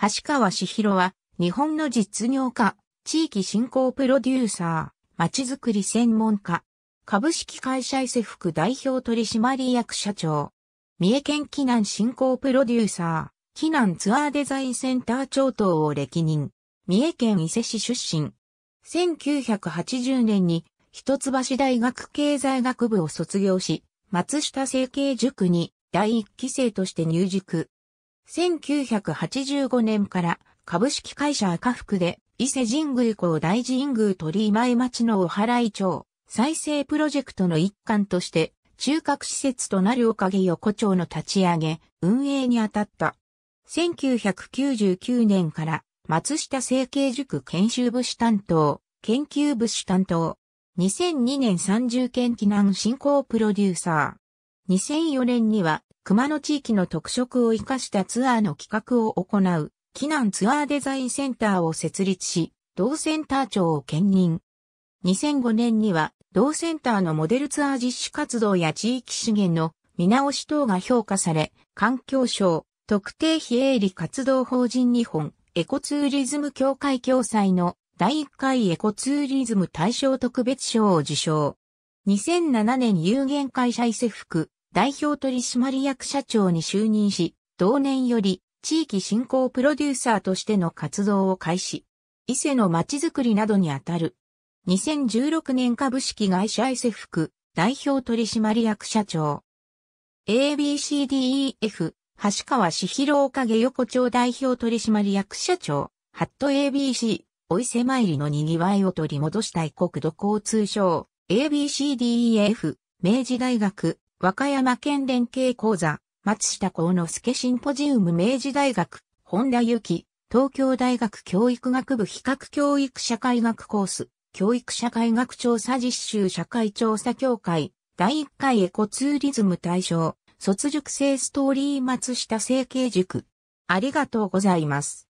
橋川志弘は、日本の実業家、地域振興プロデューサー、まちづくり専門家、株式会社伊勢副代表取締役社長、三重県避難振興プロデューサー、避難ツアーデザインセンター長等を歴任、三重県伊勢市出身。1980年に一橋大学経済学部を卒業し、松下政経塾に第一期生として入塾。1985年から株式会社赤福で伊勢神宮港大神宮鳥居前町のお払い町再生プロジェクトの一環として中核施設となるおかげ横丁の立ち上げ、運営に当たった。1999年から松下整形塾研修部主担当、研究部主担当。2002年30件避難振興プロデューサー。2004年には熊野地域の特色を生かしたツアーの企画を行う、避難ツアーデザインセンターを設立し、同センター長を兼任。2005年には、同センターのモデルツアー実施活動や地域資源の見直し等が評価され、環境省、特定非営利活動法人日本、エコツーリズム協会共催の第1回エコツーリズム対象特別賞を受賞。2007年有限会社伊勢福代表取締役社長に就任し、同年より地域振興プロデューサーとしての活動を開始。伊勢の街づくりなどにあたる。2016年株式会社伊勢福代表取締役社長。ABCDEF 橋川志広げ横丁代表取締役社長。ハット ABC お伊勢参りの賑わいを取り戻したい国土交通省 ABCDEF 明治大学和歌山県連携講座、松下幸之助シンポジウム明治大学、本田由紀、東京大学教育学部比較教育社会学コース、教育社会学調査実習社会調査協会、第1回エコツーリズム対象、卒塾生ストーリー松下整形塾。ありがとうございます。